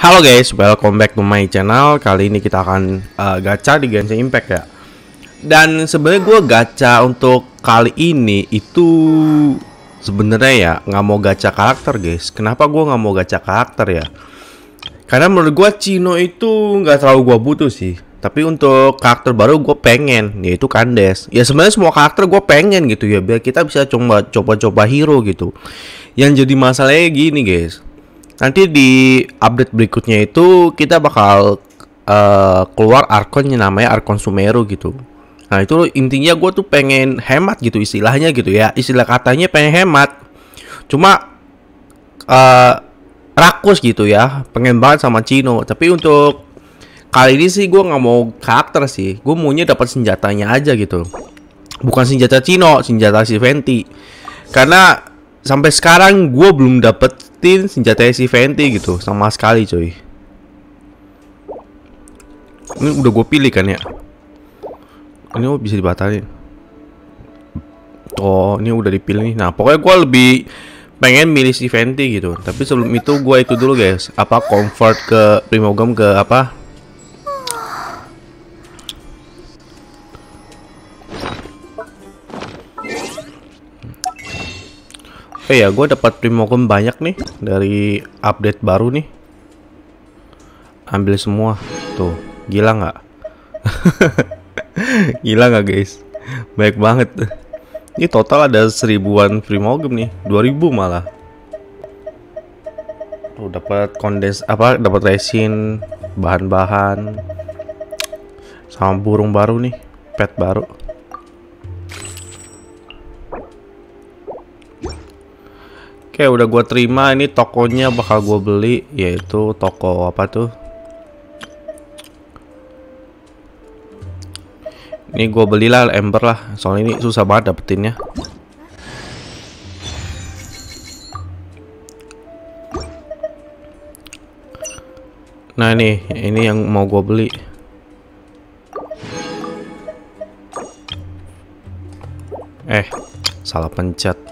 Halo guys, welcome back to my channel. Kali ini kita akan uh, gacha di Genshin Impact ya. Dan sebenarnya gue gacha untuk kali ini itu sebenarnya ya nggak mau gacha karakter guys. Kenapa gue nggak mau gacha karakter ya? Karena menurut gue Cino itu nggak terlalu gue butuh sih. Tapi untuk karakter baru gue pengen yaitu Kandes. Ya sebenarnya semua karakter gue pengen gitu ya biar kita bisa coba coba-coba hero gitu. Yang jadi masalahnya gini guys Nanti di update berikutnya itu kita bakal uh, keluar arkon yang namanya arkon Sumeru gitu. Nah itu intinya gue tuh pengen hemat gitu istilahnya gitu ya. Istilah katanya pengen hemat. Cuma uh, rakus gitu ya. Pengen banget sama Cino. Tapi untuk kali ini sih gue nggak mau karakter sih gue maunya dapat senjatanya aja gitu bukan senjata Cino senjata si Venti karena sampai sekarang gue belum dapet dapetin senjata si Venti gitu sama sekali coy ini udah gue pilih kan ya ini oh, bisa dibatalin oh ini udah dipilih nih nah pokoknya gue lebih pengen milih si Venti gitu tapi sebelum itu gue itu dulu guys apa convert ke Primogam ke apa Oke eh, ya, gue dapat primogem banyak nih dari update baru nih. Ambil semua, tuh, gila nggak? gila nggak guys? Baik banget. Ini total ada seribuan primogem nih, 2000 malah. Tuh dapat kondens apa? Dapat resin, bahan-bahan, sama burung baru nih, pet baru. Oke, udah gue terima ini tokonya bakal gue beli yaitu toko apa tuh? Ini gua belilah ember lah, soalnya ini susah banget dapetinnya. Nah ini, ini yang mau gue beli. Eh, salah pencet.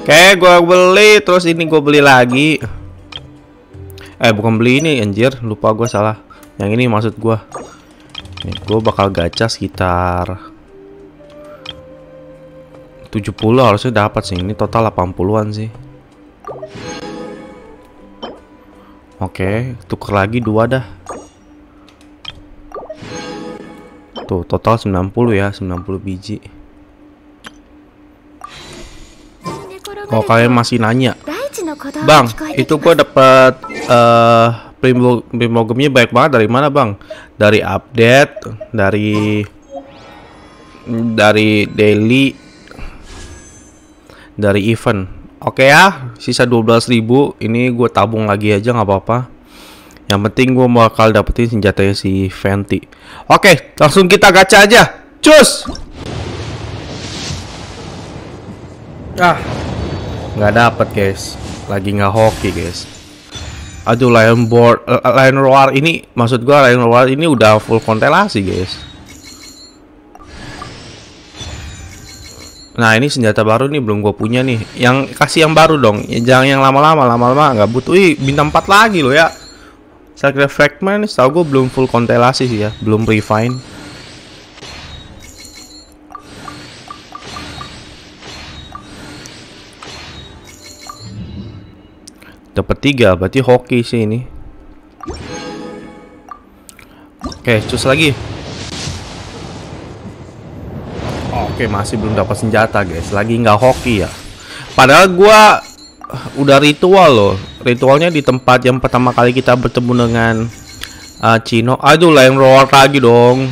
Oke, gue beli. Terus ini gue beli lagi. Eh, bukan beli ini, anjir. Lupa gue salah. Yang ini maksud gue. Gue bakal gacha sekitar... 70 harusnya dapat sih. Ini total 80-an sih. Oke, tuker lagi dua dah. Tuh, total 90 ya, 90 biji. Kalau kalian masih nanya, Bang, itu gue dapat uh, eh, primogemnya baik banget dari mana bang? Dari update, dari dari daily, dari event. Oke ya, sisa 12.000 ini gue tabung lagi aja nggak apa-apa. Yang penting gue bakal dapetin senjatanya si Fenty. Oke, langsung kita gacha aja. Cus! Ah, nggak dapet guys lagi nggak hoki guys aduh lion board uh, lion roar ini maksud gua lion roar ini udah full kontelasi guys nah ini senjata baru nih belum gua punya nih yang kasih yang baru dong jangan yang lama-lama lama-lama nggak butuh ih bintang 4 lagi lo ya Sacred Fragment tau gue belum full kontelasi sih ya belum refine Dapat tiga, berarti hoki sih ini. Oke, cus lagi. Oke, masih belum dapat senjata, guys. Lagi nggak hoki ya. Padahal gua uh, udah ritual loh. Ritualnya di tempat yang pertama kali kita bertemu dengan uh, Cino. Aduh, lain roar lagi dong.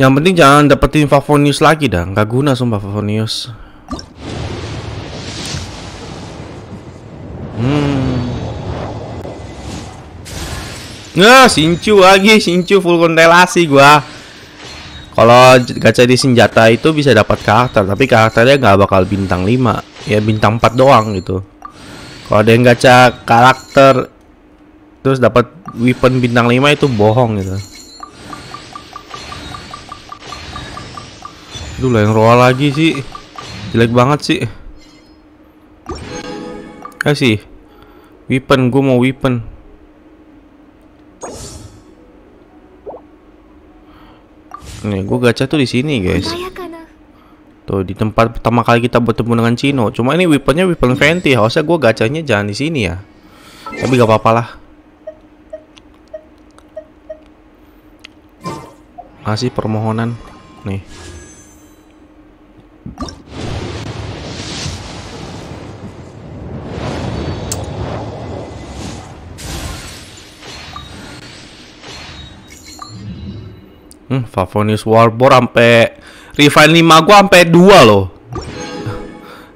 Yang penting jangan dapetin Favonius lagi dah. Nggak guna sumpah Favonius. Hmm. Nah, Sincu lagi, Sincu full kontelasi gua. Kalau gacha di senjata itu bisa dapat karakter, tapi karakternya nggak bakal bintang 5, ya bintang 4 doang gitu. Kalau ada yang gacha karakter terus dapat weapon bintang 5 itu bohong gitu. lah yang roa lagi sih Jelek banget sih Kasih eh, Weapon, gue mau weapon Nih, gue gacha tuh di sini, guys. Tuh di tempat pertama kali kita bertemu dengan Cino. Cuma ini weaponnya weapon fenty Harusnya gue gacanya jangan di sini ya. Tapi gak apa-apa lah. Masih permohonan. Nih. Hmm, Favonius Warbor sampai refine 5 gua sampai 2 loh.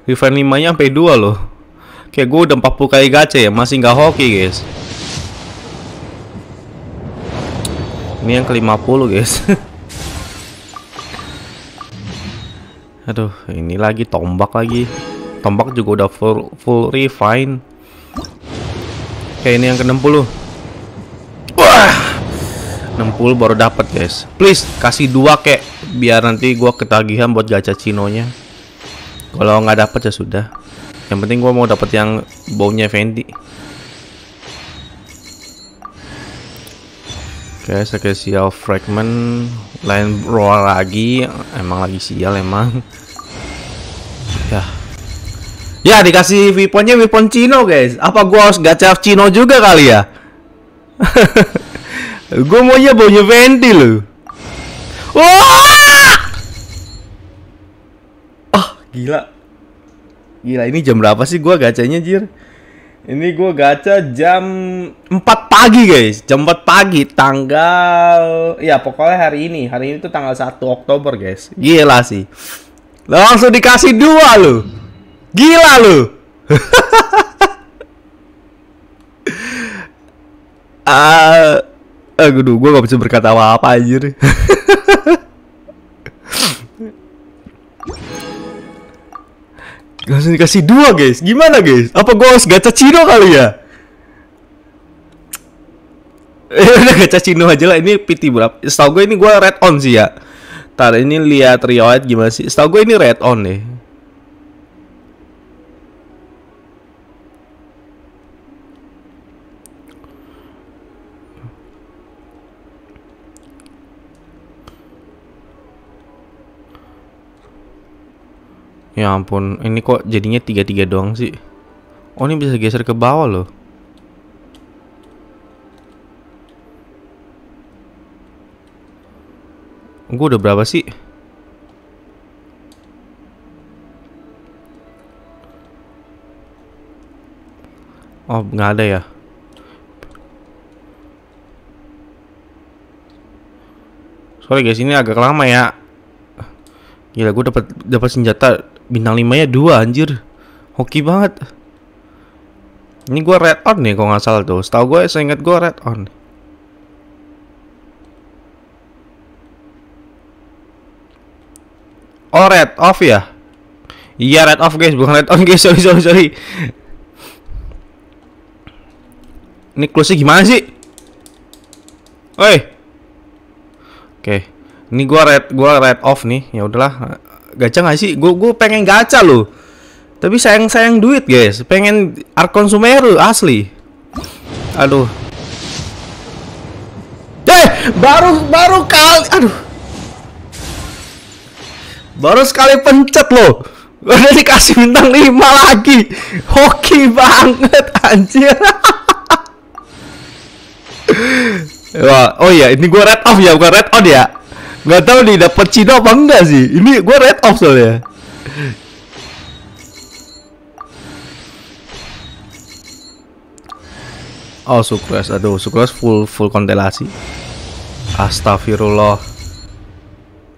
refine 5-nya sampai 2 loh. Kayak gua udah 40 kali gacha ya, masih nggak hoki, guys. Ini yang ke-50, guys. Aduh, ini lagi tombak lagi. Tombak juga udah full full refine. Kayak ini yang ke-60. Wah! 60 baru dapat guys please kasih dua kek biar nanti gua ketagihan buat gacha cinonya kalau nggak dapat ya sudah yang penting gua mau dapat yang baunya Fendi Oke, okay, saya sial fragment lain roll lagi. Emang lagi sial emang. ya. Ya, dikasih weaponnya vipon Cino, guys. Apa gua harus gacha Cino juga kali ya? Gue mau maunya baunya venti lo, Wah! Ah, gila. Gila, ini jam berapa sih gue gacanya, Jir? Ini gue gaca jam 4 pagi, guys. Jam 4 pagi, tanggal... Ya, pokoknya hari ini. Hari ini tuh tanggal 1 Oktober, guys. Gila sih. Langsung dikasih dua lo, Gila lo, Ah... uh... Eh, aduh, gue gak bisa berkata apa-apa anjir. Langsung dikasih dua guys. Gimana guys? Apa gue harus gacha Cino kali ya? Eh, udah gacha Cino aja lah. Ini PT berapa? Setau gue ini gue red on sih ya. Tar ini lihat riwayat gimana sih? Setau gue ini red on nih Ya ampun, ini kok jadinya tiga-tiga doang sih? Oh ini bisa geser ke bawah loh. Gue udah berapa sih? Oh nggak ada ya? Sorry guys, ini agak lama ya. Gila gue dapat dapat senjata bintang 5 nya dua anjir. Hoki banget. Ini gue red on nih kalau gak salah tuh. Setahu gue saya inget gue red on. Oh red off ya? Iya red off guys, bukan red on guys. Sorry sorry sorry. Ini close-nya gimana sih? Oi. Oke. Okay. Ini gua red gua red off nih. Ya udahlah. Gacha gak sih? Gue gua pengen gacha loh. Tapi sayang-sayang duit, guys. Pengen Arkon Sumeru asli. Aduh. Eh, baru baru kali aduh. Baru sekali pencet loh. Udah dikasih bintang 5 lagi. Hoki banget anjir. Wah, oh iya, ini gua red off ya, gua red on ya. Gak tau nih dapet Cina apa enggak sih Ini gue red off soalnya Oh sukses Aduh sukses full full kontelasi Astagfirullah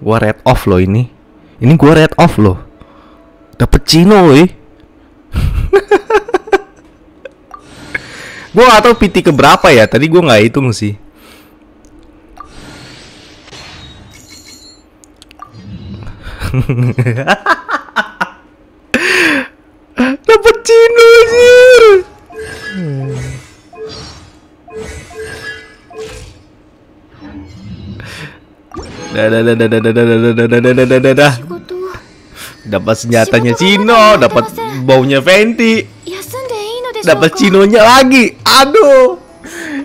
Gue red off loh ini Ini gue red off loh Dapet Cina woy Gue gak tau PT keberapa ya Tadi gue gak hitung sih Dapat Cino anjir. Dah Dapat senjatanya Cino, dapat baunya Fenty. Dapat Cinonya lagi. Aduh.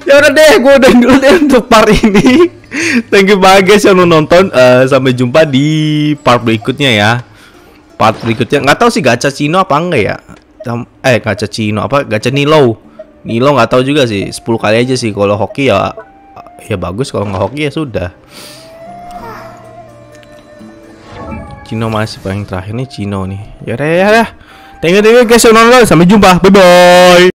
Ya udah deh, gue udah dulu deh untuk part ini. Thank you banget guys yang udah nonton. Uh, sampai jumpa di part berikutnya ya. Part berikutnya nggak tahu sih gacha Cino apa enggak ya. Eh gacha Cino apa gacha Nilo. Nilo nggak tahu juga sih. 10 kali aja sih kalau hoki ya ya bagus kalau nggak hoki ya sudah. Cino masih paling terakhir nih Cino nih. Ya ya ya. Thank you, thank you guys yang nonton. Sampai jumpa. Bye bye.